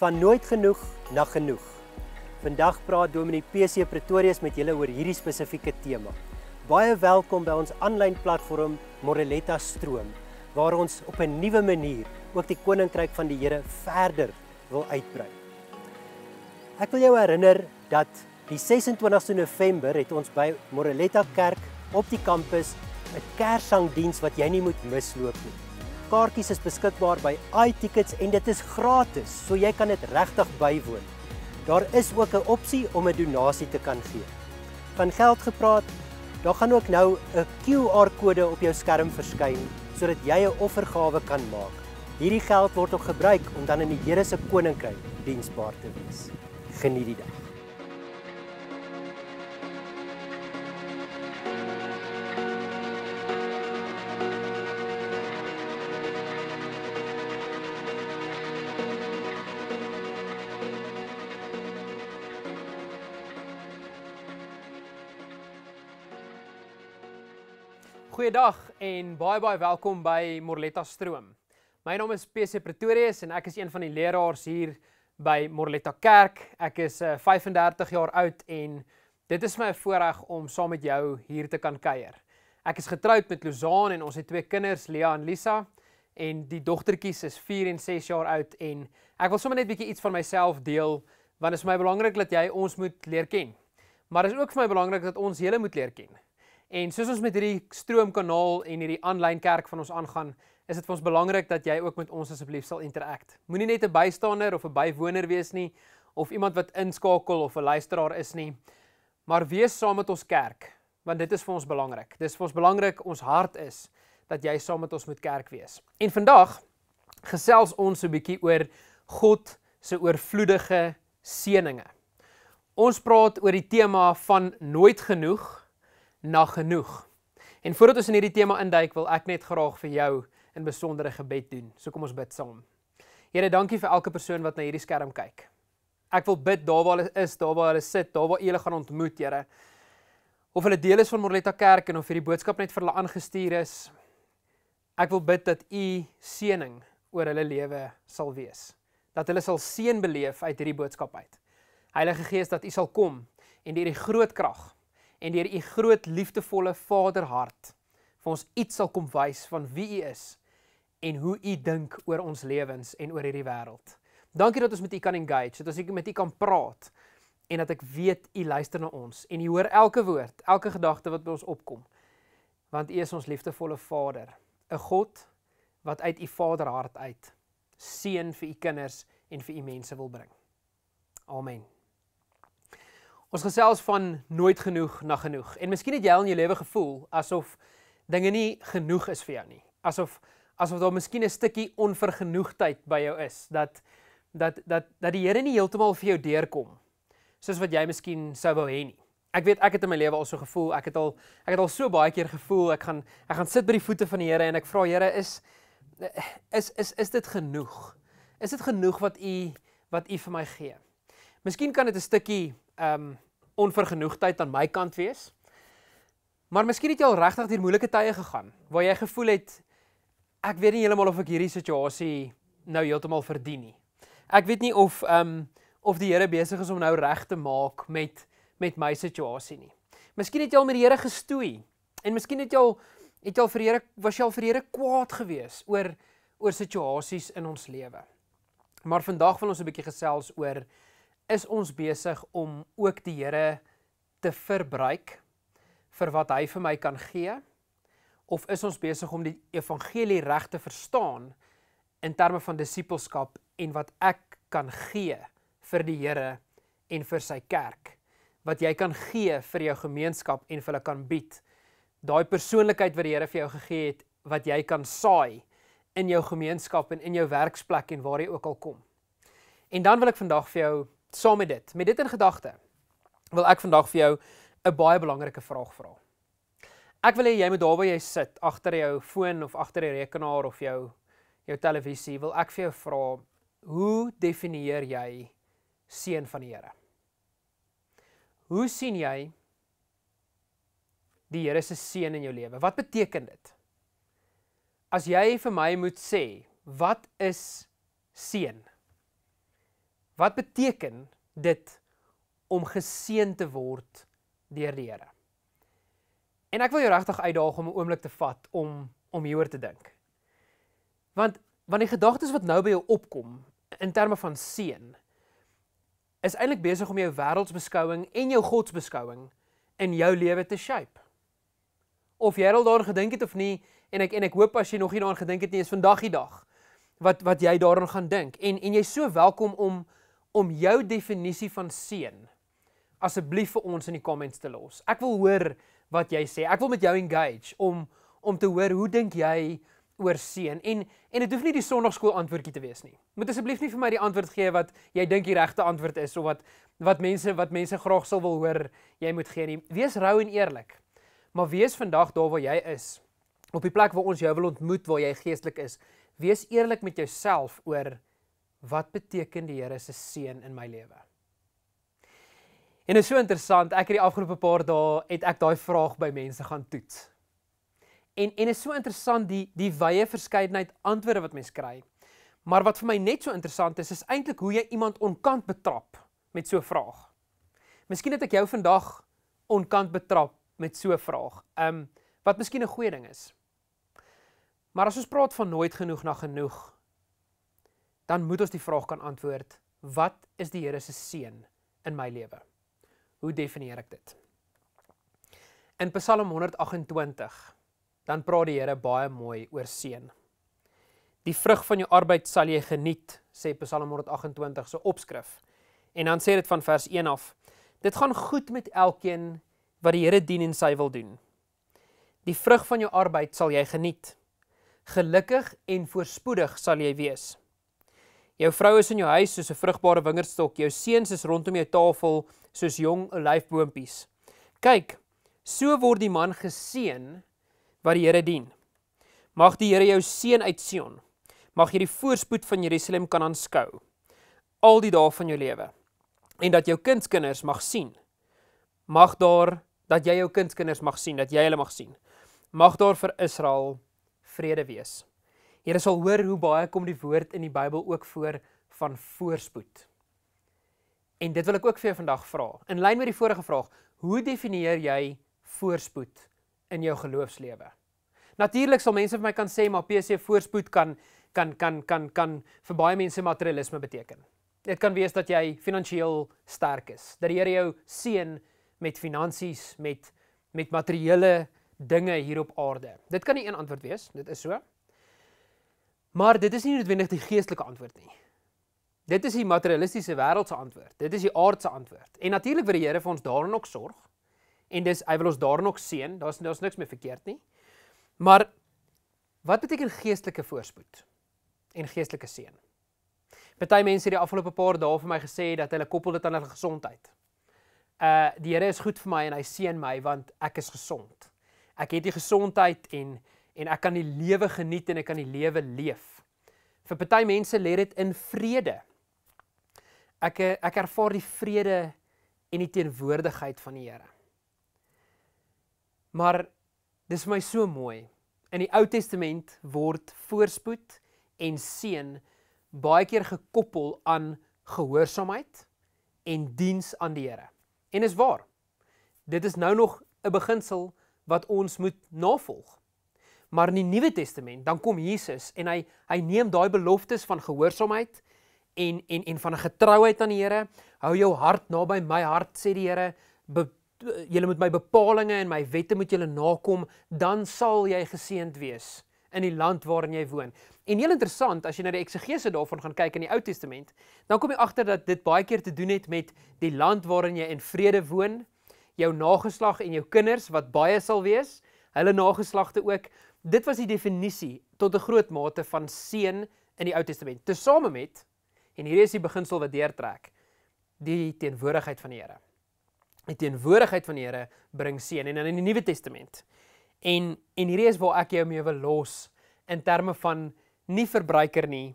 van nooit genoeg na genoeg. Vandag praat Dominee PC Pretorius met julle oor hierdie spesifieke tema. Baie welkom by ons aanlyn platform Moreletta Stroom waar ons op 'n nuwe manier ook die koninkryk van die Here verder wil uitbrei. Ek wil jou herinner dat die 26ste November het ons by Moreletta Kerk op die kampus 'n kersangdiens wat jy nie moet misloop nie. Kaartjies is beskikbaar by iTickets en dit is gratis, so jy kan dit regtig bywoon. Daar is ook 'n opsie om 'n donasie te kan gee. Van geld gepraat, daar gaan ook nou 'n QR-kode op jou skerm verskyn sodat jy 'n offergawe kan maak. Hierdie geld word ook gebruik om dan in die Here se koninkryk diensbaar te wees. Geniet die dag. Goeiedag en baie baie welkom by Morletta Stroom. My naam is PC Pretorius en ek is een van die leraars hier by Morletta Kerk. Ek is 35 eh, jaar oud en dit is my voorreg om saam met jou hier te kan kuier. Ek is getroud met Lozaan en ons het twee kinders, Lea en Lisa, en die dogtertjies is 4 en 6 jaar oud en ek wil sommer net 'n bietjie iets van myself deel want dit is vir my belangrik dat jy ons moet leer ken. Maar dit is ook vir my belangrik dat ons julle moet leer ken. En soos ons met hierdie stroomkanaal en hierdie aanlyn kerk van ons aangaan, is dit vir ons belangrik dat jy ook met ons asseblief sal interact. Moenie net 'n bystander of 'n bywoner wees nie of iemand wat inskakel of 'n luisteraar is nie, maar wees saam met ons kerk, want dit is vir ons belangrik. Dis vir ons belangrik ons hart is dat jy saam met ons moet kerk wees. En vandag gesels ons 'n bietjie oor God se oorvloedige seënings. Ons praat oor die tema van nooit genoeg na genoeg. En voordat ons in hierdie tema induik, wil ek net graag vir jou 'n besondere gebed doen. So kom ons bid saam. Here, dankie vir elke persoon wat na hierdie skerm kyk. Ek wil bid daar waar hulle is, daar waar hulle sit, daar waar hulle gaan ontmoet, Here. Of hulle deel is van Morletta Kerk en of hierdie boodskap net vir hulle aangestuur is. Ek wil bid dat U seëning oor hulle lewe sal wees. Dat hulle sal seën beleef uit hierdie boodskap uit. Heilige Gees, dat U sal kom en deur die groot krag en deur u groot liefdevolle Vaderhart vir ons iets sal kom wys van wie u is en hoe u dink oor ons lewens en oor hierdie wêreld. Dankie dat ons met u kan engage, dat ons met u kan praat en dat ek weet u luister na ons en u hoor elke woord, elke gedagte wat by ons opkom. Want u is ons liefdevolle Vader, 'n God wat uit u Vaderhart uit seën vir u kinders en vir u mense wil bring. Amen. Ons gesels van nooit genoeg na genoeg. En miskien het jy al in jou lewe gevoel asof dinge nie genoeg is vir jou nie. Asof asof daar miskien 'n stukkie onvergenoegdheid by jou is dat dat dat dat die Here nie heeltemal vir jou deurkom soos wat jy miskien sou wou hê nie. Ek weet ek het in my lewe al so gevoel. Ek het al ek het al so baie keer gevoel ek gaan ek gaan sit by die voete van die Here en ek vra Here is is is is dit genoeg? Is dit genoeg wat u wat u vir my gee? Miskien kan dit 'n stukkie ehm um, onvergenoegdheid aan my kant wees. Maar miskien het jy al regtig deur moeilike tye gegaan waar jy gevoel het ek weet nie heeltemal of ek hierdie situasie nou heeltemal verdien nie. Ek weet nie of ehm um, of die Here besig is om nou reg te maak met met my situasie nie. Miskien het jy al met die Here gestoei en miskien het jy al het jy al vir die Here was jy al vir die Here kwaad gewees oor oor situasies in ons lewe. Maar vandag wil ons 'n bietjie gesels oor is ons besig om ook die Here te verbruik vir wat hy vir my kan gee? Of is ons besig om die evangelie reg te verstaan in terme van disippelskap en wat ek kan gee vir die Here en vir sy kerk? Wat jy kan gee vir jou gemeenskap en vir hulle kan bied? Daai persoonlikheid wat die Here vir jou gegee het, wat jy kan saai in jou gemeenskap en in jou werksplek en waar jy ook al kom. En dan wil ek vandag vir jou saam met dit, met dit in gedagte, wil ek vandag vir jou 'n baie belangrike vraag vra. Ek wil hê jy moet daar waar jy sit, agter jou foon of agter die rekenaar of jou jou televisie, wil ek vir jou vra, hoe definieer jy seën van die Here? Hoe sien jy die Here se seën in jou lewe? Wat beteken dit? As jy vir my moet sê, wat is seën? Wat beteken dit om geseën te word deur die Here? En ek wil jou regtig uitdaag om 'n oomblik te vat om om hieroor te dink. Want want die gedagtes wat nou by jou opkom in terme van seën is eintlik besig om jou wêreldsbeskouing en jou godsbeskouing in jou lewe te shape. Of jy al daaraan gedink het of nie en ek en ek hoop as jy nog nie daaraan gedink het nie is vandag die dag wat wat jy daaraan gaan dink en en jy's so welkom om om jou definisie van seën asseblief vir ons in die comments te los. Ek wil hoor wat jy sê. Ek wil met jou engage om om te hoor hoe dink jy oor seën en en dit hoef nie die sonnaarskool antwoordjie te wees nie. Moet asseblief nie vir my die antwoord gee wat jy dink die regte antwoord is of wat wat mense wat mense graag sou wil hoor jy moet gee nie. Wees rou en eerlik. Maar wees vandag daar waar jy is. Op die plek waar ons jou wil ontmoet waar jy geestelik is. Wees eerlik met jouself oor wat beteken die Here se seën in my lewe? En dit is so interessant, ek het die afgelope paar dae het ek daai vraag by mense gaan toets. En en is so interessant die die wye verskeidenheid antwoorde wat mense kry. Maar wat vir my net so interessant is, is eintlik hoe jy iemand onkant betrap met so 'n vraag. Miskien het ek jou vandag onkant betrap met so 'n vraag. Ehm um, wat miskien 'n goeie ding is. Maar as ons praat van nooit genoeg na genoeg, dan moet ons die vraag kan antwoord: Wat is die Here se seën in my lewe? Hoe definieer ek dit? In Psalm 128 dan praat die Here baie mooi oor seën. Die vrug van jou arbeid sal jy geniet, sê Psalm 128 se so opskrif. En dan sê dit van vers 1 af: Dit gaan goed met elkeen wat die Here dien en sy wil doen. Die vrug van jou arbeid sal jy geniet. Gelukkig en voorspoedig sal jy wees. Jou vrou is in jou huis soos 'n vrugbare wingerdstok, jou seuns is rondom jou tafel soos jong olyfboompies. Kyk, so word die man geseën wat die Here dien. Mag die Here jou seën uit Sion. Mag jy die voorspoed van Jerusalem kan aanskou al die dae van jou lewe en dat jou kindskinders mag sien. Mag daar dat jy jou kindskinders mag sien, dat jy hulle mag sien. Mag daar vir Israel vrede wees. Here sal hoor hoe baie kom die woord in die Bybel ook voor van voorspoed. En dit wil ek ook vir jou vandag vra. In lyn met die vorige vraag, hoe definieer jy voorspoed in jou geloofslewe? Natuurlik sal mense vir my kan sê maar PC voorspoed kan kan kan kan kan vir baie mense materialisme beteken. Dit kan wees dat jy finansiëel sterk is, dat die Here jou seën met finansies, met met materiële dinge hier op aarde. Dit kan nie een antwoord wees, dit is so. Maar dit is nie noodwendig die geestelike antwoord nie. Dit is die materialistiese wêreldse antwoord. Dit is die aardse antwoord. En natuurlik word die Here vir ons daarin ook sorg. En dis hy wil ons daarin ook seën. Daar's daar's niks meer verkeerd nie. Maar wat beteken geestelike voorspoed en geestelike seën? Party mense het die afgelope paar dae vir my gesê dat hulle koppel dit aan hulle gesondheid. Uh die Here is goed vir my en hy seën my want ek is gesond. Ek het die gesondheid en en ek kan die lewe geniet en ek kan die lewe leef. Vir party mense lê dit in vrede. Ek ek ervaar die vrede en die teenwoordigheid van die Here. Maar dis vir my so mooi. In die Ou Testament word voorspoed en seën baie keer gekoppel aan gehoorsaamheid en diens aan die Here. En is waar. Dit is nou nog 'n beginsel wat ons moet navolg maar in die Nuwe Testament dan kom Jesus en hy hy neem daai beloftes van gehoorsaamheid en en en van 'n getrouheid aan die Here. Hou jou hart naby my hart sê die Here. Julle moet my bepalinge en my wette moet julle nakom, dan sal jy geseënd wees in die land waarin jy woon. En heel interessant, as jy na die eksegese daarvan gaan kyk in die Ou Testament, dan kom jy agter dat dit baie keer te doen het met die land waarin jy in vrede woon, jou nageslag en jou kinders wat baie sal wees, hulle nageslagte ook, dit was die definisie tot 'n groot mate van seën in die Ou Testament. Tesame met en hierdie is die beginsel wat deurtrek. Die teenwoordigheid van die Here. Die teenwoordigheid van die Here bring seën en in die Nuwe Testament. En en hierdie is waar ek jou mee wil los in terme van nie verbruiker nie,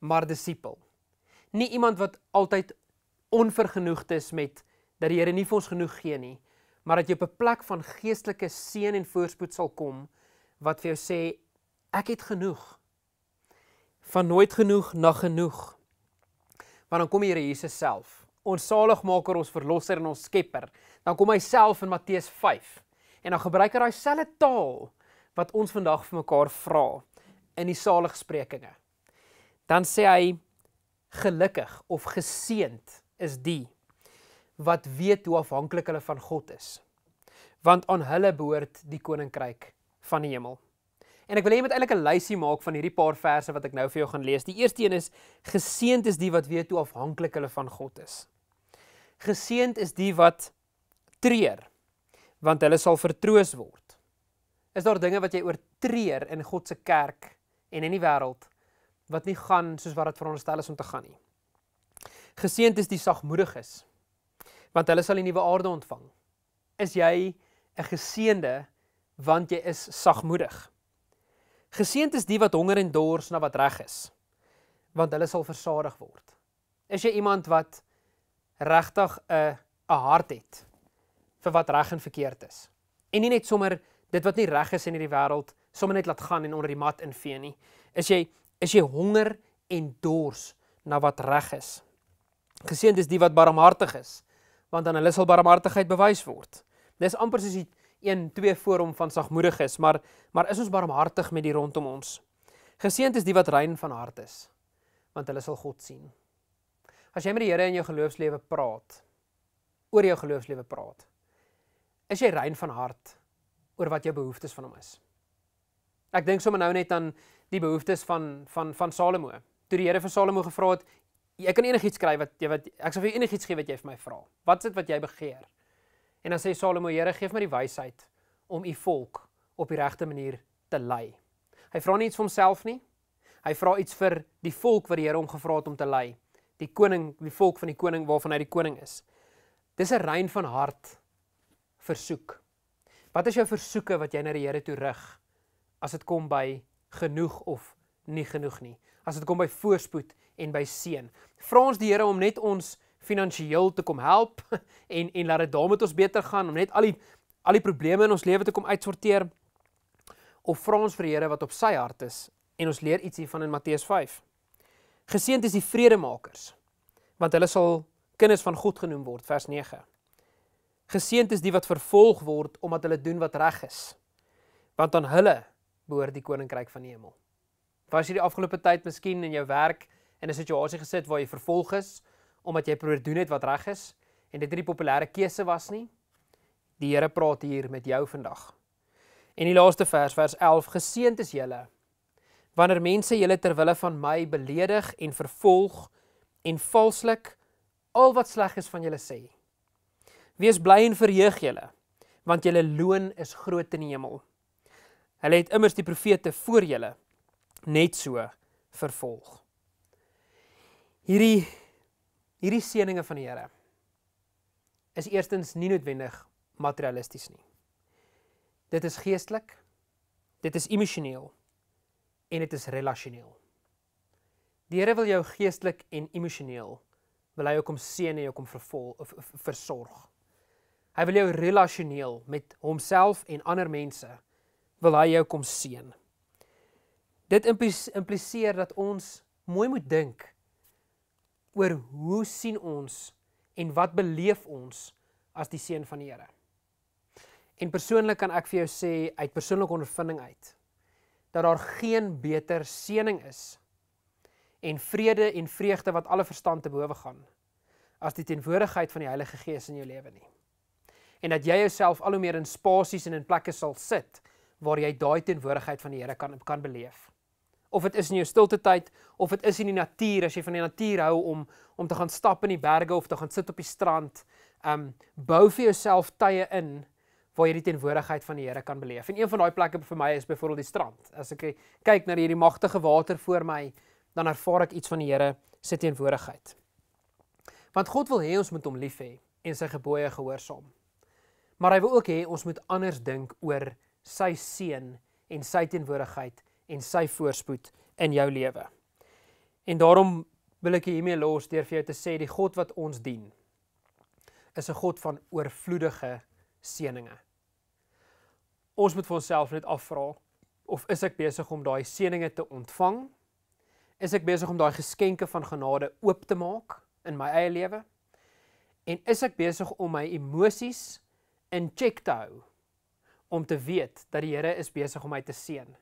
maar disipel. Nie iemand wat altyd onvergenoegd is met dat die Here nie vir ons genoeg gee nie, maar dat jy op 'n plek van geestelike seën en voorspoed sal kom wat vir jou sê ek het genoeg. Van nooit genoeg na genoeg. Want dan kom hier Jesus self. Ons saligmaker, ons verlosser en ons skepper. Dan kom hy self in Matteus 5. En dan gebruik hy daai selfde taal wat ons vandag vir mekaar vra in die saligsprekinge. Dan sê hy gelukkig of geseend is die wat weet hoe afhanklik hulle van God is. Want aan hulle behoort die koninkryk van die hemel. En ek wil hê met eintlik 'n lysie maak van hierdie paar verse wat ek nou vir jou gaan lees. Die eerste een is geseënd is die wat weet hoe afhanklik hulle van God is. Geseënd is die wat treur want hulle sal vertroos word. Is daar dinge wat jy oortreur in God se kerk en in die wêreld wat nie gaan soos wat dit veronderstel is om te gaan nie. Geseënd is die sagmoediges want hulle sal die nuwe aarde ontvang. Is jy 'n geseënde want jy is sagmoedig. Geseend is die wat honger en dors na wat reg is, want hulle sal versadig word. Is jy iemand wat regtig 'n 'n hart het vir wat reg en verkeerd is? En nie net sommer dit wat nie reg is in hierdie wêreld sommer net laat gaan en onder die mat invee nie. Is jy is jy honger en dors na wat reg is? Geseend is die wat barmhartig is, want aan hulle sal barmhartigheid bewys word. Dis amper soos die 1:2 voor hom van sagmoedig is, maar maar is ons barmhartig met die rondom ons. Geseënd is die wat rein van hart is, want hulle sal God sien. As jy met die Here in jou geloofslewe praat, oor jou geloofslewe praat, is jy rein van hart oor wat jou behoeftes van hom is. Ek dink sommer nou net aan die behoeftes van van van Salomo. Toe die Here vir Salomo gevra het, jy kan enigiets skryf wat jy wat ek sal vir enigiets gee wat jy vir my vra. Wat is dit wat jy begeer? En dan sê Salomo: "Here, gee my die wysheid om u volk op die regte manier te lei." Hy vra nie iets vir homself nie. Hy vra iets vir die volk wat die Here hom gevra het om te lei, die koning, die volk van die koning waarvan hy die koning is. Dis 'n rein van hart versoek. Wat is jou versoeke wat jy na die Here toe rig as dit kom by genoeg of nie genoeg nie? As dit kom by voorspoed en by seën. Vra ons die Here om net ons finansiëel te kom help en en laat dit daarmee ons beter gaan om net al die al die probleme in ons lewe te kom uitsorteer of vra ons vir die Here wat op sy hart is en ons leer iets hiervan in Matteus 5. Geseënd is die vredemakers want hulle sal kinders van God genoem word vers 9. Geseënd is die wat vervolg word omdat hulle doen wat reg is want aan hulle behoort die koninkryk van die hemel. Was jy die afgelope tyd miskien in jou werk in 'n situasie gesit waar jy vervolg is? omdat jy probeer doen het wat reg is en dit nie die populêre keuse was nie. Die Here praat hier met jou vandag. En die laaste vers, vers 11, geseënd is julle wanneer mense julle ter wille van my beledig en vervolg en valslik al wat sleg is van julle sê. Wees bly en verheug julle, want julle loon is groot in die hemel. Hulle het immers die profete voor julle net so vervolg. Hierdie Hierdie seëninge van die Here is eerstens nie noodwendig materialisties nie. Dit is geestelik, dit is emosioneel en dit is relasioneel. Die Here wil jou geestelik en emosioneel wil hy jou kom seën en jou kom vervul of versorg. Hy wil jou relasioneel met homself en ander mense wil hy jou kom seën. Dit impliseer dat ons mooi moet dink oor hoe sien ons en wat beleef ons as die seun van die Here. En persoonlik kan ek vir jou sê uit persoonlike ondervinding uit dat daar geen beter seëning is en vrede en vreugde wat alle verstand te bowe gaan as die teenwoordigheid van die Heilige Gees in jou lewe nie. En dat jy jouself al hoe meer in spasies en in plekke sal sit waar jy daai teenwoordigheid van die Here kan kan beleef of dit is in jou stilte tyd of dit is in die natuur as jy van die natuur hou om om te gaan stap in die berge of te gaan sit op die strand. Um bou vir jouself tye in waar jy die teenwoordigheid van die Here kan beleef. En een van daai plekke vir my is byvoorbeeld die strand. As ek kyk na hierdie magtige water voor my, dan ervaar ek iets van die Here se teenwoordigheid. Want God wil hê ons moet hom lief hê en sy gebooie gehoorsaam. Maar hy wil ook hê ons moet anders dink oor sy seën en sy teenwoordigheid en sy voorspoed in jou lewe. En daarom wil ek hiermee los deur vir jou te sê die God wat ons dien is 'n God van oorvloedige seënings. Ons moet vir onsself net afvra of is ek besig om daai seënings te ontvang? Is ek besig om daai geskenke van genade oop te maak in my eie lewe? En is ek besig om my emosies in check te hou om te weet dat die Here is besig om my te seën?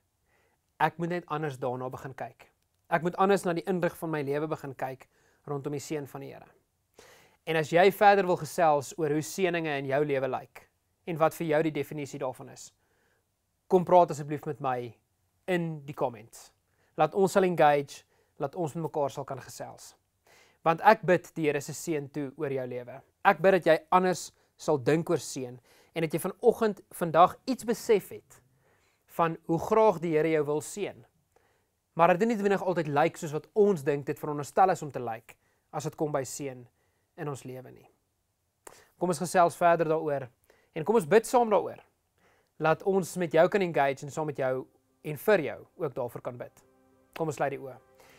ek moet net anders daarna begin kyk. Ek moet anders na die inrig van my lewe begin kyk rondom die seën van die Here. En as jy verder wil gesels oor hoe seëninge in jou lewe lyk en wat vir jou die definisie daarvan is, kom praat asseblief met my in die comments. Laat ons sal engage, laat ons met mekaar sal kan gesels. Want ek bid die Here se seën toe oor jou lewe. Ek bid dat jy anders sal dink oor seën en dat jy vanoggend vandag iets besef het van hoe graag die Here jou wil seën. Maar dit doen nie noodwendig altyd lyk soos wat ons dink dit veronderstel is om te lyk as dit kom by seën in ons lewe nie. Kom ons gesels verder daaroor en kom ons bid saam daaroor. Laat ons met jou kan engage en saam met jou en vir jou ook daarvoor kan bid. Kom ons sluit die oë.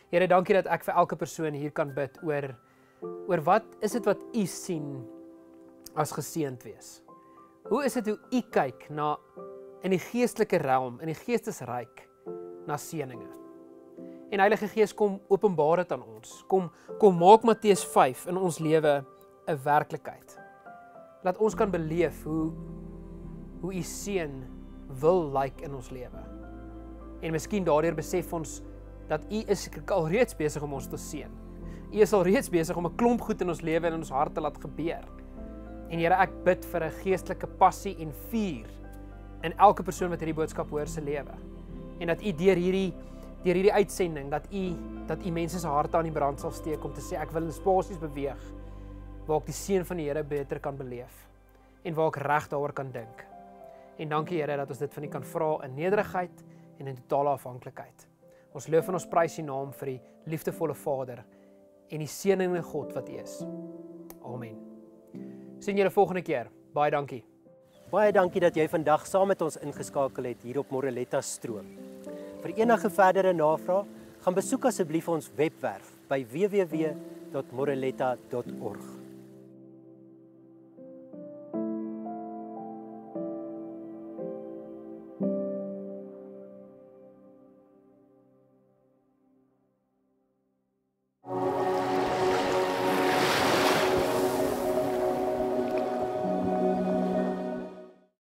Here, dankie dat ek vir elke persoon hier kan bid oor oor wat is dit wat u sien as geseënd wees? Hoe is dit hoe u kyk na in die geestelike realm, in die geestesryk na seëninge. En Heilige Gees kom openbaar dit aan ons. Kom kom maak Matteus 5 in ons lewe 'n werklikheid. Laat ons kan beleef hoe hoe u seën wil lyk like in ons lewe. En miskien daardeur besef ons dat u is al reeds besig om ons te seën. U is al reeds besig om 'n klomp goed in ons lewe en in ons harte laat gebeur. En Here, ek bid vir 'n geestelike passie en vuur in elke persoon wat hierdie boodskap hoor se lewe. En dat u deur hierdie deur hierdie uitsending dat u dat u mense se harte aan die brand sal steek om te sê ek wil in spasies beweeg waar ek die seën van die Here beter kan beleef en waar ek reg daaroor kan dink. En dankie Here dat ons dit van U kan vra in nederigheid en in totale afhanklikheid. Ons loof en ons prys U naam vir die liefdevolle Vader en die seënende God wat U is. Amen. Sien julle volgende keer. Baie dankie. Baie dankie dat jy vandag saam met ons ingeskakel het hier op Moreletta stroom. Vir enige verdere navrae, gaan besoek asseblief ons webwerf by www.moreletta.org.